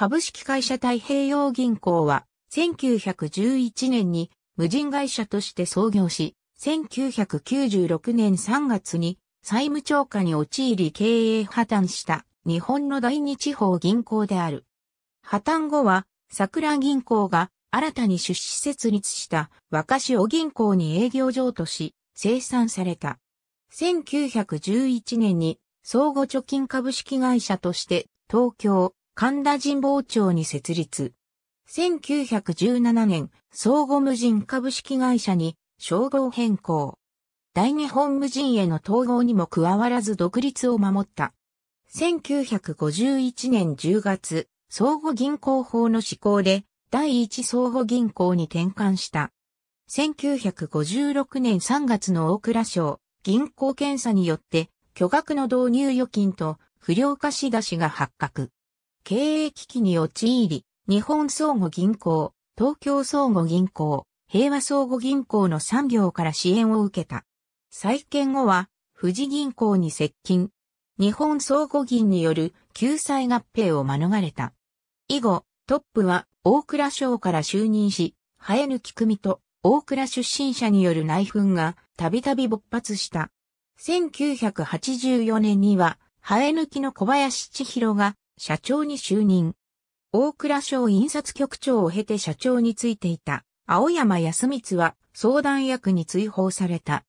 株式会社太平洋銀行は、1911年に無人会社として創業し、1996年3月に債務超過に陥り経営破綻した日本の第二地方銀行である。破綻後は桜銀行が新たに出資設立した若潮銀行に営業譲渡し、生産された。1911年に相互貯金株式会社として東京、神田神保町に設立。1917年、総合無人株式会社に称号変更。大日本無人への統合にも加わらず独立を守った。1951年10月、相互銀行法の施行で第一相互銀行に転換した。1956年3月の大蔵省銀行検査によって巨額の導入預金と不良貸し出しが発覚。経営危機に陥り、日本相互銀行、東京相互銀行、平和相互銀行の3行から支援を受けた。再建後は、富士銀行に接近。日本相互銀による救済合併を免れた。以後、トップは大倉省から就任し、生え抜き組と大倉出身者による内紛がたびたび勃発した。1984年には、生え抜きの小林千尋が社長に就任。大倉省印刷局長を経て社長についていた青山康光は相談役に追放された。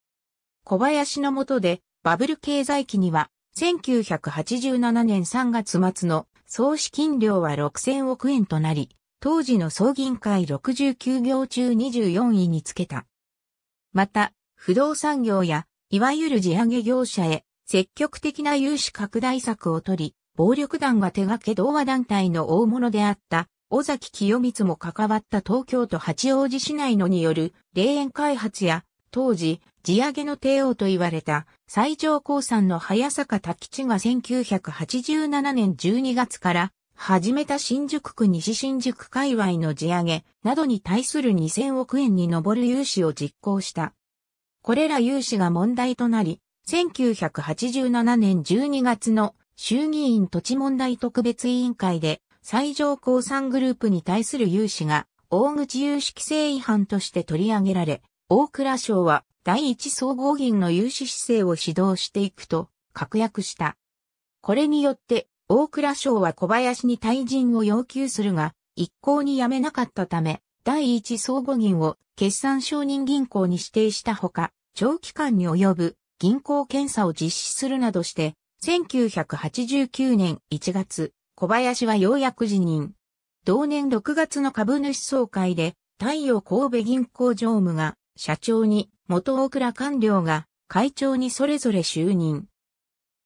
小林の下でバブル経済期には1987年3月末の総資金量は6000億円となり、当時の総銀会69行中24位につけた。また、不動産業や、いわゆる地上げ業者へ積極的な融資拡大策を取り、暴力団が手掛け同和団体の大物であった、尾崎清光も関わった東京都八王子市内のによる霊園開発や、当時、地上げの帝王と言われた最上高山の早坂滝地が1987年12月から始めた新宿区西新宿界隈の地上げなどに対する2000億円に上る融資を実行した。これら融資が問題となり、1987年12月の衆議院土地問題特別委員会で最上高産グループに対する融資が大口融資規制違反として取り上げられ、大倉省は第一総合銀の融資姿勢を指導していくと確約した。これによって大倉省は小林に退陣を要求するが、一向にやめなかったため、第一総合銀を決算承認銀行に指定したほか、長期間に及ぶ銀行検査を実施するなどして、1989年1月、小林はようやく辞任。同年6月の株主総会で、太陽神戸銀行常務が社長に、元大倉官僚が会長にそれぞれ就任。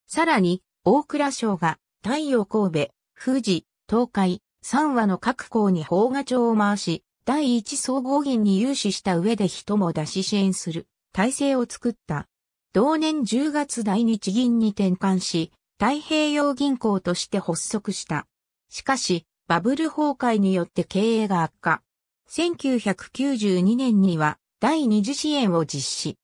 さらに、大倉省が太陽神戸、富士、東海、3話の各校に法画帳を回し、第一総合銀に融資した上で人も出し支援する体制を作った。同年10月大日銀に転換し、太平洋銀行として発足した。しかし、バブル崩壊によって経営が悪化。1992年には第二次支援を実施。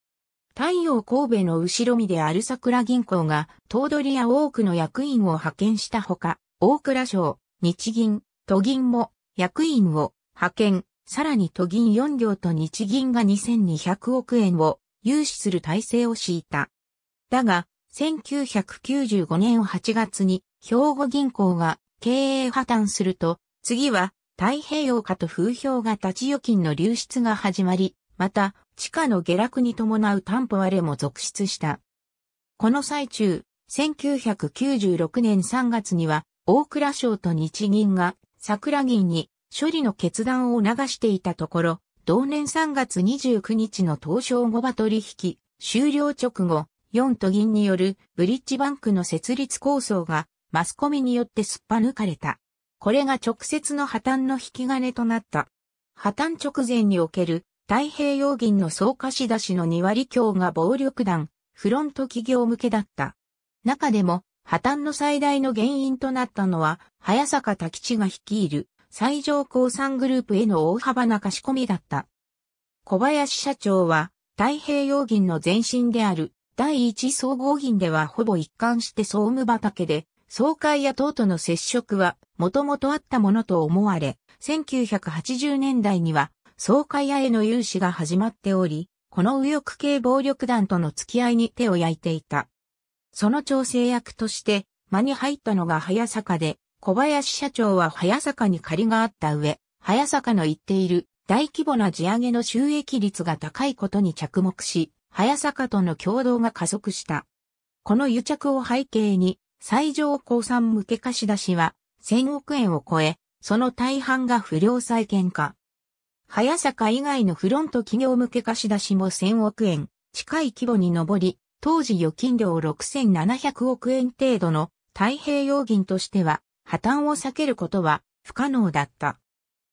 太陽神戸の後ろ身である桜銀行が、頭取や多くの役員を派遣したほか、大蔵省、日銀、都銀も役員を派遣、さらに都銀4行と日銀が2200億円を有志する体制を敷いた。だが、1995年8月に兵庫銀行が経営破綻すると、次は太平洋化と風評が立ち預金の流出が始まり、また地価の下落に伴う担保割れも続出した。この最中、1996年3月には大蔵省と日銀が桜銀に処理の決断を促していたところ、同年3月29日の東証後場取引終了直後、4都銀によるブリッジバンクの設立構想がマスコミによってすっぱ抜かれた。これが直接の破綻の引き金となった。破綻直前における太平洋銀の総貸し出しの2割強が暴力団、フロント企業向けだった。中でも破綻の最大の原因となったのは、早坂滝地が率いる最上鉱産グループへの大幅な貸し込みだった。小林社長は、太平洋銀の前身である第一総合銀ではほぼ一貫して総務畑で、総会や党との接触はもともとあったものと思われ、1980年代には総会屋への融資が始まっており、この右翼系暴力団との付き合いに手を焼いていた。その調整役として間に入ったのが早坂で、小林社長は早坂に借りがあった上、早坂の言っている大規模な地上げの収益率が高いことに着目し、早坂との共同が加速した。この癒着を背景に、最上高産向け貸し出しは1000億円を超え、その大半が不良債権化。早坂以外のフロント企業向け貸し出しも1000億円、近い規模に上り、当時預金量6700億円程度の太平洋銀としては破綻を避けることは不可能だった。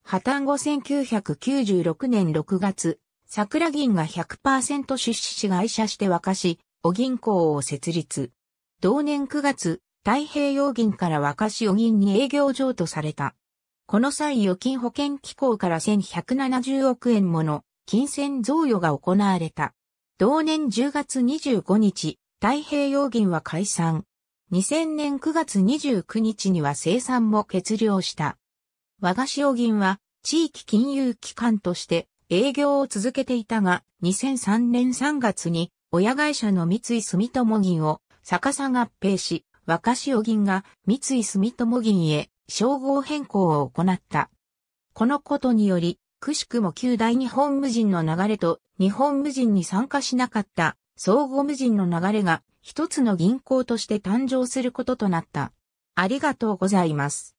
破綻後1996年6月、桜銀が100%出資し会社して沸かし、お銀行を設立。同年9月、太平洋銀から若潮銀に営業譲渡された。この際預金保険機構から1170億円もの金銭贈与が行われた。同年10月25日、太平洋銀は解散。2000年9月29日には生産も決了した。和菓子お銀は地域金融機関として営業を続けていたが、2003年3月に親会社の三井住友銀を逆さ合併し、和菓子お銀が三井住友銀へ称号変更を行った。このことにより、くしくも旧大日本無人の流れと日本無人に参加しなかった総合無人の流れが一つの銀行として誕生することとなった。ありがとうございます。